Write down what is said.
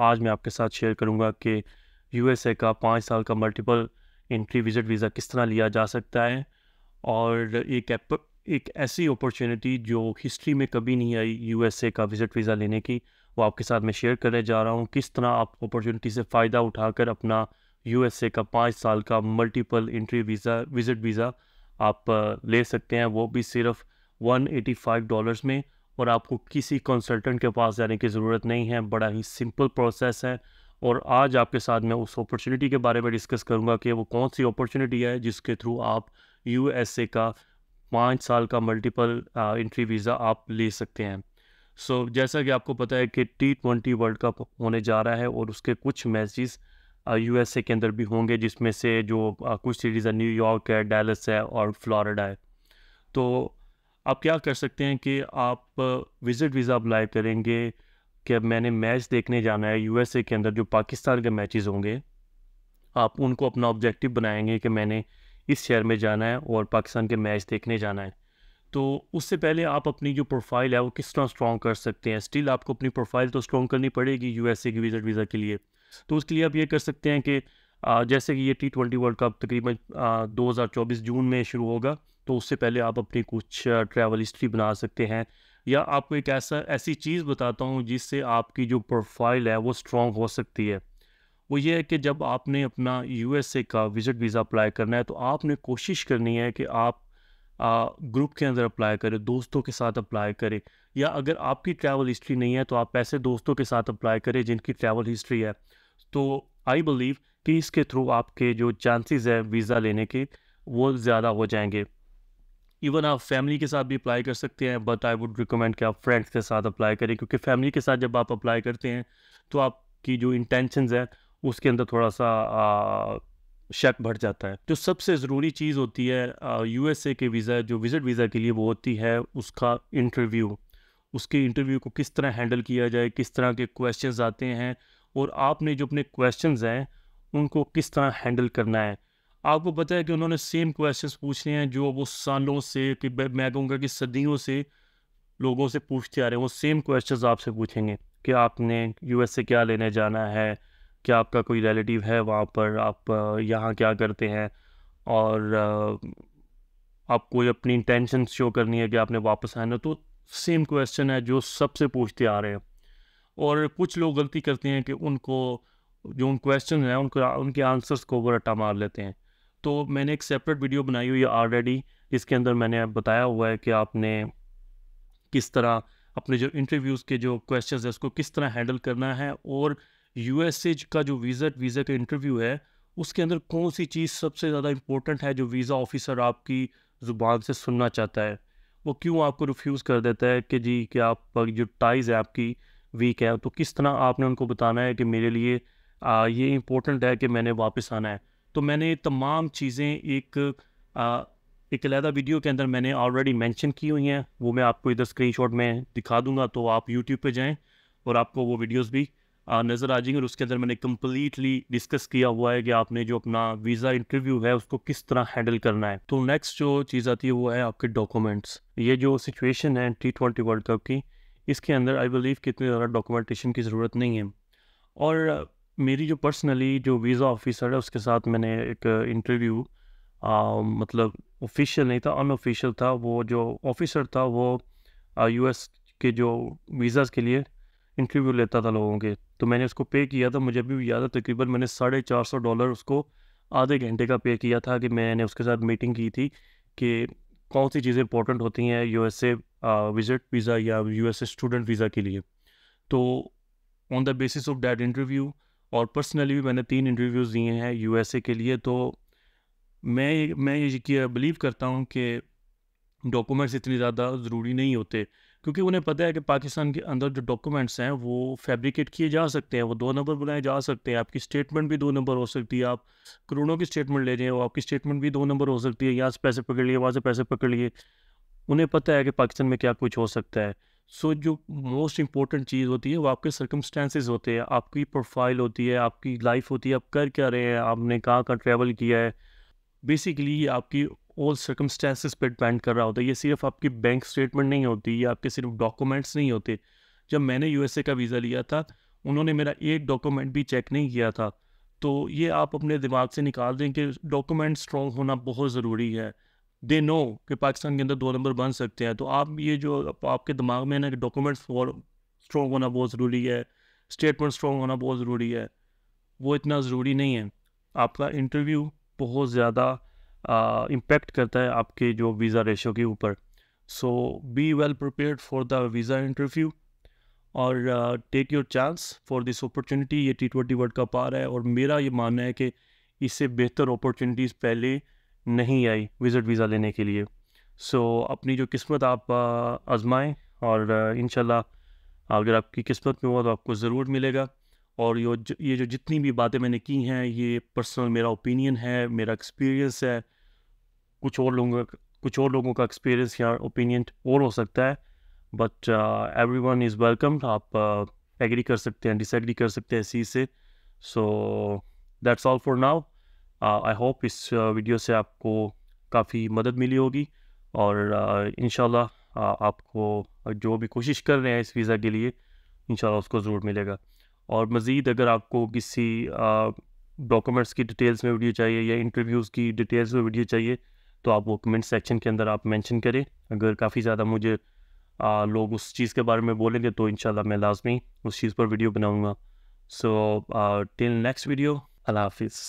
आज मैं आपके साथ शेयर करूंगा कि यूएसए का पाँच साल का मल्टीपल इंट्री विजिट वीज़ा किस तरह लिया जा सकता है और एक एप एक ऐसी अपॉर्चुनिटी जो हिस्ट्री में कभी नहीं आई यूएसए का विज़िट वीज़ा लेने की वो आपके साथ मैं शेयर करने जा रहा हूँ किस तरह आप अपॉर्चुनिटी से फ़ायदा उठाकर अपना यूएसए का पाँच साल का multiple entry visa visit visa आप ले सकते हैं वो भी सिर्फ 185 डॉलर्स में और आपको किसी कंसल्टेंट के पास जाने की ज़रूरत नहीं है बड़ा ही सिंपल प्रोसेस है और आज आपके साथ मैं उस अपॉर्चुनिटी के बारे में डिस्कस करूँगा कि वो कौन सी अपॉर्चुनिटी है जिसके थ्रू आप यू का पाँच साल का मल्टीपल इंट्री वीज़ा आप ले सकते हैं सो so, जैसा कि आपको पता है कि टी ट्वेंटी वर्ल्ड कप होने जा रहा है और उसके कुछ मैचेस एस के अंदर भी होंगे जिसमें से जो आ, कुछ सीरीज़ है न्यूयॉर्क है डैलस है और फ्लोरिडा है तो आप क्या कर सकते हैं कि आप विज़िट वीज़ा अप्लाई करेंगे कि अब मैंने मैच देखने जाना है यू के अंदर जो पाकिस्तान के मैचेस होंगे आप उनको अपना ऑब्जेक्टिव बनाएंगे कि मैंने इस शहर में जाना है और पाकिस्तान के मैच देखने जाना है तो उससे पहले आप अपनी जो प्रोफाइल है वो किस तरह स्ट्रॉन्ग कर सकते हैं स्टिल आपको अपनी प्रोफाइल तो स्ट्रॉन्ग करनी पड़ेगी ए की विज़िट वीज़ा के लिए तो उसके लिए आप ये कर सकते हैं कि जैसे कि ये टी ट्वेंटी वर्ल्ड कप तकरीबन चौबीस जून में शुरू होगा तो उससे पहले आप अपनी कुछ ट्रैवल हिस्ट्री बना सकते हैं या आपको एक ऐसा ऐसी चीज़ बताता हूँ जिससे आपकी जो प्रोफाइल है वो स्ट्रॉन्ग हो सकती है वो ये है कि जब आपने अपना यू का विजिट वीज़ा अप्लाई करना है तो आपने कोशिश करनी है कि आप ग्रुप के अंदर अप्लाई करें दोस्तों के साथ अप्लाई करें या अगर आपकी ट्रैवल हिस्ट्री नहीं है तो आप ऐसे दोस्तों के साथ अप्लाई करें जिनकी ट्रैवल हिस्ट्री है तो आई बिलीव कि इसके थ्रू आपके जो चांसेस है वीज़ा लेने के वो ज़्यादा हो जाएंगे इवन आप फैमिली के साथ भी अप्लाई कर सकते हैं बट आई वुड रिकमेंड कि आप फ्रेंड्स के साथ अप्लाई करें क्योंकि फैमिली के साथ जब आप अप्लाई करते हैं तो आपकी जो इंटेंशन है उसके अंदर थोड़ा सा आ, शक बढ़ जाता है जो सबसे ज़रूरी चीज़ होती है यू ए के वीज़ा जो विज़िट वीज़ा के लिए वो होती है उसका इंटरव्यू उसके इंटरव्यू को किस तरह हैंडल किया जाए किस तरह के क्वेश्चंस आते हैं और आपने जो अपने क्वेश्चंस हैं उनको किस तरह हैंडल करना है आपको पता है कि उन्होंने सेम क्वेश्चंस पूछने हैं जो वो सालों से कि मैं कहूँगा कि सदियों से लोगों से पूछते आ रहे हैं वो सेम क्वेश्चंस आपसे पूछेंगे कि आपने एस ए क्या लेने जाना है क्या आपका कोई रिलेटिव है वहाँ पर आप यहाँ क्या करते हैं और आप कोई अपनी इंटेंशन शो करनी है कि आपने वापस आना तो सेम क्वेश्चन है जो सबसे पूछते आ रहे हैं और कुछ लोग गलती करते हैं कि उनको जो उन क्वेश्चन हैं उनको उनके आंसर्स को वो रट्टा मार लेते हैं तो मैंने एक सेपरेट वीडियो बनाई हुई है ऑलरेडी इसके अंदर मैंने बताया हुआ है कि आपने किस तरह अपने जो इंटरव्यूज़ के जो क्वेश्चन है उसको किस तरह हैंडल करना है और यू का जो वीज़ा वीज़ा का इंटरव्यू है उसके अंदर कौन सी चीज़ सबसे ज़्यादा इम्पोर्टेंट है जो वीज़ा ऑफिसर आपकी ज़ुबान से सुनना चाहता है वो क्यों आपको रिफ्यूज़ कर देता है कि जी कि आप जो टाइज़ है आपकी वीक है तो किस तरह आपने उनको बताना है कि मेरे लिए आ, ये इम्पोर्टेंट है कि मैंने वापस आना है तो मैंने तमाम चीज़ें एक आ, एक अलहदा वीडियो के अंदर मैंने ऑलरेडी मेंशन की हुई हैं वो मैं आपको इधर स्क्रीनशॉट में दिखा दूंगा तो आप यूट्यूब पे जाएं और आपको वो वीडियोस भी नज़र आ जाएंगे और उसके अंदर मैंने कम्प्लीटली डिस्कस किया हुआ है कि आपने जो अपना वीज़ा इंटरव्यू है उसको किस तरह हैंडल करना है तो नेक्स्ट जो चीज़ आती है वो है आपके डॉक्यूमेंट्स ये जो सिचुएशन है टी ट्वेंटी वर्ल्ड कप की इसके अंदर आई बिलीव कितने ज़्यादा डॉक्यूमेंटेशन की ज़रूरत नहीं है और मेरी जो पर्सनली जो वीज़ा ऑफिसर है उसके साथ मैंने एक इंटरव्यू मतलब ऑफिशियल नहीं था अनऑफिशियल था वो जो ऑफिसर था वो यू एस के जो वीज़ाज़ के लिए इंटरव्यू लेता था लोगों के तो मैंने उसको पे किया था मुझे अभी याद है तकरीबन मैंने साढ़े चार सौ डॉलर उसको आधे घंटे का पे किया था कि मैंने उसके साथ मीटिंग की थी कि कौन सी चीज़ें इंपॉर्टेंट होती हैं U S A visit visa या U S A student visa के लिए तो on the basis of that interview और पर्सनली भी मैंने तीन इंटरव्यूज़ दिए हैं यूएसए के लिए तो मैं मैं ये बिलीव करता हूँ कि डॉक्यूमेंट्स इतने ज़्यादा ज़रूरी नहीं होते क्योंकि उन्हें पता है कि पाकिस्तान के अंदर जो डॉक्यूमेंट्स हैं वो फैब्रिकेट किए जा सकते हैं वो दो नंबर बनाए जा सकते हैं आपकी स्टेटमेंट भी दो नंबर हो सकती है आप करोड़ों की स्टेटमेंट ले रहे आपकी स्टेटमेंट भी दो नंबर हो सकती है यहाँ से पैसे पकड़ लिए वहाँ से पैसे पकड़ लिए उन्हें पता है कि पाकिस्तान में क्या कुछ हो सकता है सो so, जो मोस्ट इंपॉर्टेंट चीज़ होती है वो आपके सर्कमस्टांसिस होते हैं आपकी प्रोफाइल होती है आपकी लाइफ होती है आप कर क्या रहे हैं आपने कहाँ कहाँ ट्रैवल किया है बेसिकली आपकी ऑल सर्कमस्टांसिस पर डिपेंड कर रहा होता है ये सिर्फ आपकी बैंक स्टेटमेंट नहीं होती ये आपके सिर्फ डॉक्यूमेंट्स नहीं होते जब मैंने यू का वीज़ा लिया था उन्होंने मेरा एक डॉक्यूमेंट भी चेक नहीं किया था तो ये आप अपने दिमाग से निकाल दें कि डॉक्यूमेंट स्ट्रॉन्ग होना बहुत ज़रूरी है दे नो कि पाकिस्तान के अंदर दो नंबर बन सकते हैं तो आप ये जो आपके दिमाग में ना कि डॉक्यूमेंट्स स्ट्रॉग होना बहुत ज़रूरी है स्टेटमेंट स्ट्रॉग होना बहुत ज़रूरी है वो इतना ज़रूरी नहीं है आपका इंटरव्यू बहुत ज़्यादा इम्पेक्ट करता है आपके जो वीज़ा रेशो के ऊपर so be well prepare for the visa interview और take your chance for this opportunity ये टी ट्वेंटी वर्ल्ड कप आ रहा है और मेरा ये मानना है कि इससे बेहतर अपॉर्चुनिटीज़ पहले नहीं आई विज़िट वीज़ा लेने के लिए सो so, अपनी जो किस्मत आप आजमाएँ और इन अगर आपकी किस्मत में हुआ तो आपको ज़रूर मिलेगा और यो ये जो जितनी भी बातें मैंने की हैं ये पर्सनल मेरा ओपिनियन है मेरा एक्सपीरियंस है कुछ और लोगों का कुछ और लोगों का एक्सपीरियंस या ओपिनियन और हो सकता है but everyone is welcome आप एग्री uh, कर सकते हैं डिसएग्री कर सकते हैं इसी से so that's all for now I hope इस वीडियो से आपको काफ़ी मदद मिली होगी और इन आपको जो भी कोशिश कर रहे हैं इस वीज़ा के लिए इन उसको ज़रूर मिलेगा और मज़ीद अगर आपको किसी डॉक्यूमेंट्स की डिटेल्स में वीडियो चाहिए या इंटरव्यूज़ की डिटेल्स में वीडियो चाहिए तो आप वो कमेंट सेक्शन के अंदर आप मेंशन करें अगर काफ़ी ज़्यादा मुझे आ, लोग उस चीज़ के बारे में बोलेंगे तो इन मैं लाजमी उस चीज़ पर वीडियो बनाऊँगा so till next video Allah हाफिज़